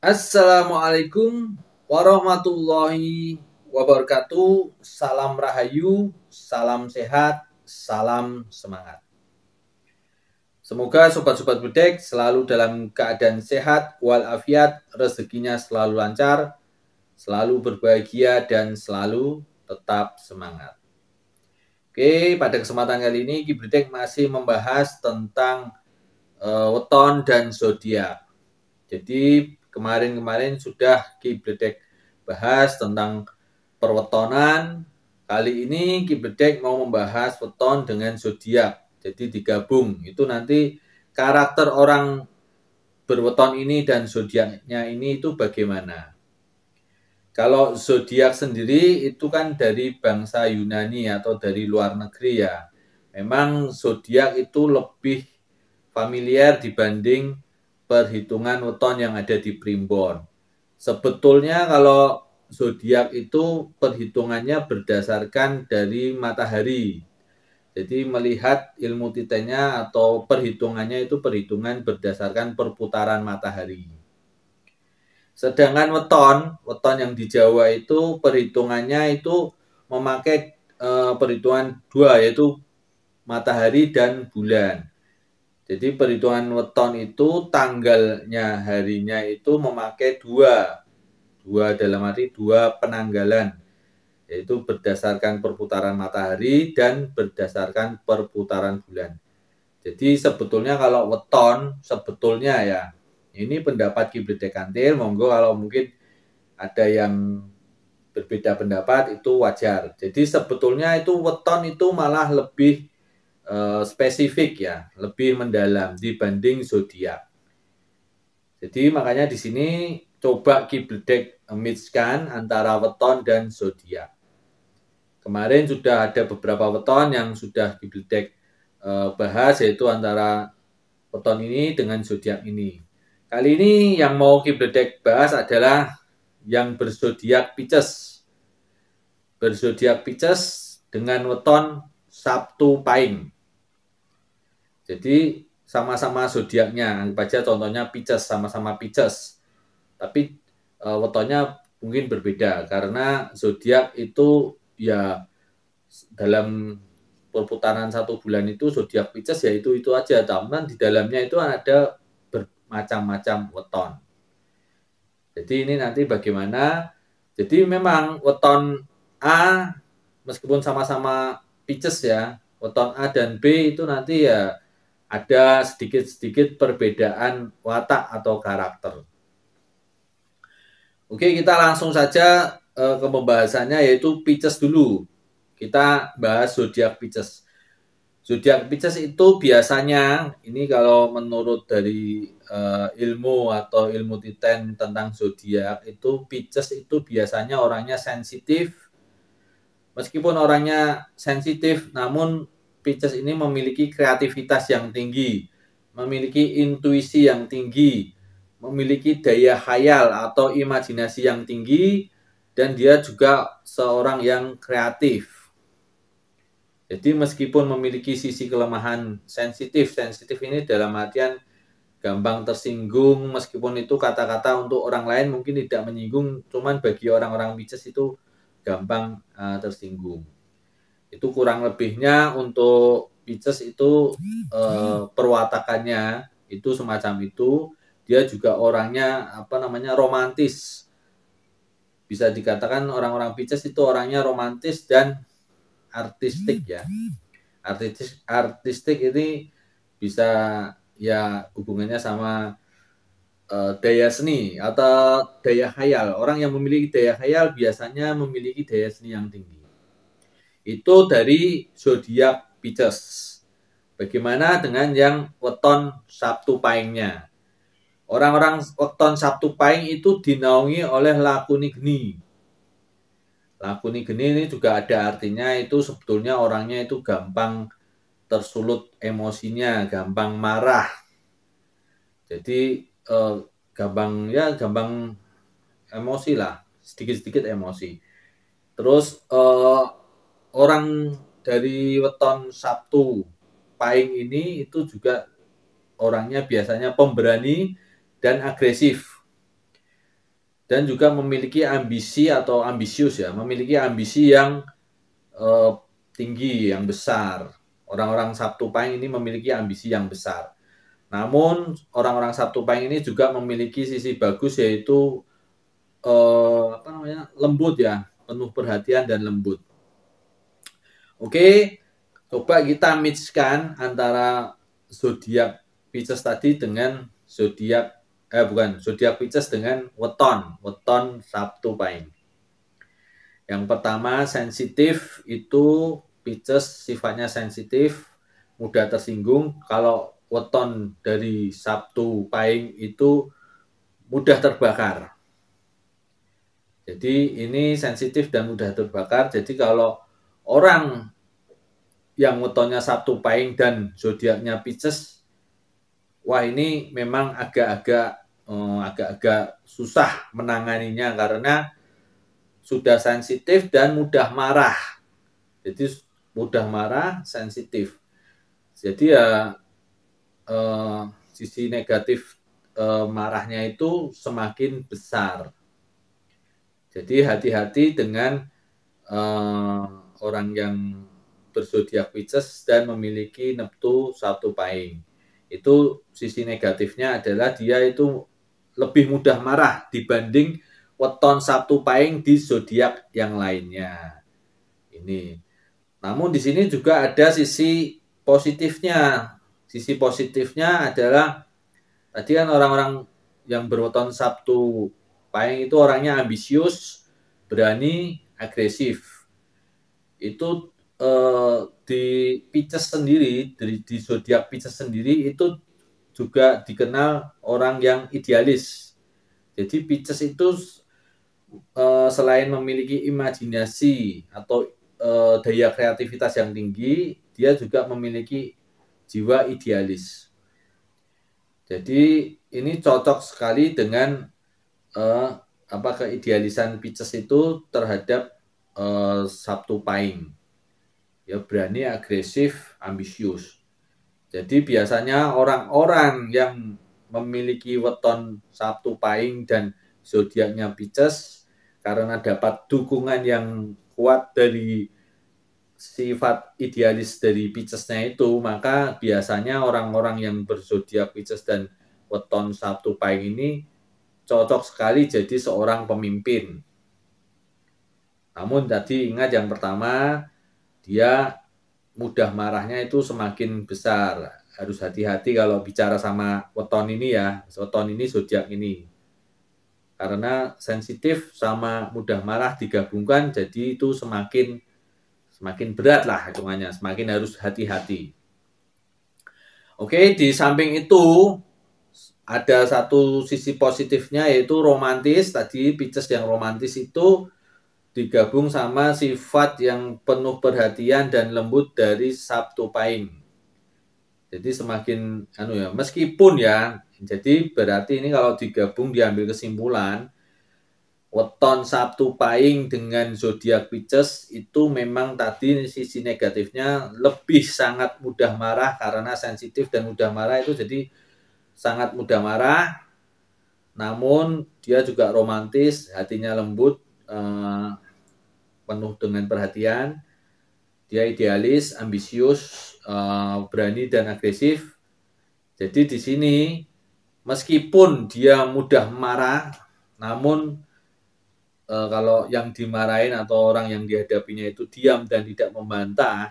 Assalamualaikum warahmatullahi wabarakatuh. Salam rahayu, salam sehat, salam semangat. Semoga sobat-sobat budek selalu dalam keadaan sehat walafiat, rezekinya selalu lancar, selalu berbahagia dan selalu tetap semangat. Oke, pada kesempatan kali ini Kibritek masih membahas tentang uh, weton dan zodiak. Jadi kemarin-kemarin sudah Kibledek bahas tentang perwetonan. Kali ini Kibledek mau membahas weton dengan zodiak. Jadi digabung. Itu nanti karakter orang berweton ini dan zodiaknya ini itu bagaimana? Kalau zodiak sendiri itu kan dari bangsa Yunani atau dari luar negeri ya. Memang zodiak itu lebih familiar dibanding perhitungan weton yang ada di primbon. Sebetulnya kalau zodiak itu perhitungannya berdasarkan dari matahari. Jadi melihat ilmu titennya atau perhitungannya itu perhitungan berdasarkan perputaran matahari. Sedangkan weton, weton yang di Jawa itu perhitungannya itu memakai e, perhitungan dua yaitu matahari dan bulan. Jadi perhitungan weton itu tanggalnya harinya itu memakai dua. Dua dalam arti dua penanggalan. Yaitu berdasarkan perputaran matahari dan berdasarkan perputaran bulan. Jadi sebetulnya kalau weton sebetulnya ya ini pendapat Ki Dekantil monggo kalau mungkin ada yang berbeda pendapat itu wajar. Jadi sebetulnya itu weton itu malah lebih Eh, spesifik ya, lebih mendalam dibanding zodiak. Jadi makanya di sini coba kibledek mixkan antara weton dan zodiak. Kemarin sudah ada beberapa weton yang sudah kibledek eh, bahas yaitu antara weton ini dengan zodiak ini. Kali ini yang mau kibledek bahas adalah yang berzodiak Pisces. Berzodiak Pisces dengan weton Sabtu Pahing. Jadi sama-sama zodiaknya. Anggap aja contohnya Pisces sama-sama Pisces. Tapi e, eh, wetonnya mungkin berbeda karena zodiak itu ya dalam perputaran satu bulan itu zodiak Pisces ya itu itu aja. tapi di dalamnya itu ada bermacam-macam weton. Jadi ini nanti bagaimana? Jadi memang weton A meskipun sama-sama Pisces ya, weton A dan B itu nanti ya ada sedikit-sedikit perbedaan watak atau karakter. Oke, kita langsung saja eh, ke pembahasannya yaitu Pisces dulu. Kita bahas zodiak Pisces. Zodiak Pisces itu biasanya ini kalau menurut dari uh, ilmu atau ilmu titen tentang zodiak itu Pisces itu biasanya orangnya sensitif. Meskipun orangnya sensitif, namun Pisces ini memiliki kreativitas yang tinggi, memiliki intuisi yang tinggi, memiliki daya khayal atau imajinasi yang tinggi, dan dia juga seorang yang kreatif. Jadi meskipun memiliki sisi kelemahan sensitif, sensitif ini dalam artian gampang tersinggung meskipun itu kata-kata untuk orang lain mungkin tidak menyinggung cuman bagi orang-orang Pisces itu gampang uh, tersinggung itu kurang lebihnya untuk Pisces itu eh, perwatakannya itu semacam itu dia juga orangnya apa namanya romantis bisa dikatakan orang-orang Pisces itu orangnya romantis dan artistik ya artistik artistik ini bisa ya hubungannya sama eh, daya seni atau daya khayal orang yang memiliki daya khayal biasanya memiliki daya seni yang tinggi itu dari zodiak Pisces. Bagaimana dengan yang weton Sabtu Pahingnya? Orang-orang weton Sabtu Pahing itu dinaungi oleh lakuni geni. Lakuni geni ini juga ada artinya itu sebetulnya orangnya itu gampang tersulut emosinya, gampang marah. Jadi eh, gampang ya gampang emosi lah, sedikit-sedikit emosi. Terus eh, orang dari weton Sabtu pahing ini itu juga orangnya biasanya pemberani dan agresif dan juga memiliki ambisi atau ambisius ya memiliki ambisi yang eh, tinggi yang besar orang-orang Sabtu Pahing ini memiliki ambisi yang besar namun orang-orang Sabtu Pahing ini juga memiliki sisi bagus yaitu eh, apa namanya lembut ya penuh perhatian dan lembut Oke, coba kita mixkan antara zodiak Pisces tadi dengan zodiak eh bukan zodiak Pisces dengan weton, weton Sabtu Pahing. Yang pertama sensitif itu Pisces sifatnya sensitif, mudah tersinggung. Kalau weton dari Sabtu Pahing itu mudah terbakar. Jadi ini sensitif dan mudah terbakar. Jadi kalau orang yang wetonnya satu Pahing dan zodiaknya Pisces, wah ini memang agak-agak eh, agak-agak susah menanganinya karena sudah sensitif dan mudah marah. Jadi mudah marah, sensitif. Jadi ya eh, sisi negatif eh, marahnya itu semakin besar. Jadi hati-hati dengan eh, orang yang berzodiak Pisces dan memiliki Neptu satu paing. Itu sisi negatifnya adalah dia itu lebih mudah marah dibanding weton satu paing di zodiak yang lainnya. Ini. Namun di sini juga ada sisi positifnya. Sisi positifnya adalah tadi kan orang-orang yang berweton Sabtu paing itu orangnya ambisius, berani, agresif itu uh, di Pisces sendiri dari di zodiak Pisces sendiri itu juga dikenal orang yang idealis. Jadi Pisces itu uh, selain memiliki imajinasi atau uh, daya kreativitas yang tinggi, dia juga memiliki jiwa idealis. Jadi ini cocok sekali dengan uh, apa keidealisan Pisces itu terhadap uh, Sabtu Pahing. Ya, berani, agresif, ambisius. Jadi biasanya orang-orang yang memiliki weton Sabtu Pahing dan zodiaknya Pisces karena dapat dukungan yang kuat dari sifat idealis dari Piscesnya itu, maka biasanya orang-orang yang berzodiak Pisces dan weton Sabtu Pahing ini cocok sekali jadi seorang pemimpin namun jadi ingat yang pertama, dia mudah marahnya itu semakin besar. Harus hati-hati kalau bicara sama weton ini ya, weton ini zodiak ini. Karena sensitif sama mudah marah digabungkan, jadi itu semakin semakin berat lah hitungannya, semakin harus hati-hati. Oke, di samping itu ada satu sisi positifnya yaitu romantis. Tadi Pisces yang romantis itu digabung sama sifat yang penuh perhatian dan lembut dari Sabtu Pahing. Jadi semakin anu ya, meskipun ya, jadi berarti ini kalau digabung diambil kesimpulan weton Sabtu Pahing dengan zodiak Pisces itu memang tadi sisi negatifnya lebih sangat mudah marah karena sensitif dan mudah marah itu jadi sangat mudah marah. Namun dia juga romantis, hatinya lembut, Eh, penuh dengan perhatian. Dia idealis, ambisius, eh, berani dan agresif. Jadi di sini meskipun dia mudah marah, namun eh, kalau yang dimarahin atau orang yang dihadapinya itu diam dan tidak membantah,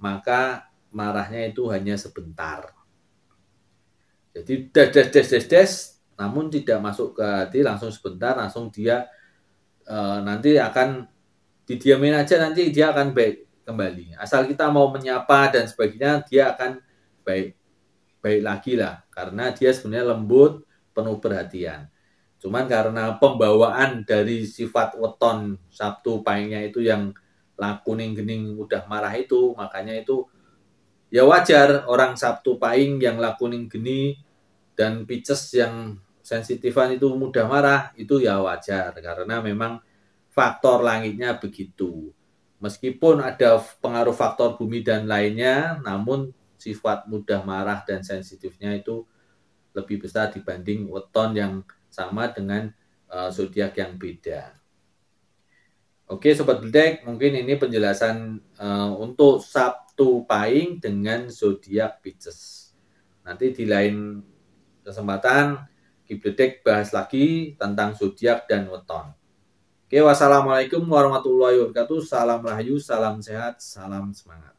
maka marahnya itu hanya sebentar. Jadi des des des des des, namun tidak masuk ke hati, langsung sebentar, langsung dia uh, nanti akan didiamin aja nanti dia akan baik kembali. Asal kita mau menyapa dan sebagainya dia akan baik baik lagi lah karena dia sebenarnya lembut penuh perhatian. Cuman karena pembawaan dari sifat weton Sabtu pahingnya itu yang lakuning ning gening udah marah itu makanya itu ya wajar orang Sabtu pahing yang lakuning ning geni dan pices yang sensitifan itu mudah marah itu ya wajar karena memang faktor langitnya begitu. Meskipun ada pengaruh faktor bumi dan lainnya, namun sifat mudah marah dan sensitifnya itu lebih besar dibanding weton yang sama dengan uh, zodiak yang beda. Oke, sobat bedek, mungkin ini penjelasan uh, untuk Sabtu Pahing dengan zodiak Pisces. Nanti di lain kesempatan Kibledek bahas lagi tentang zodiak dan weton. Oke, wassalamualaikum warahmatullahi wabarakatuh. Salam rahayu, salam sehat, salam semangat.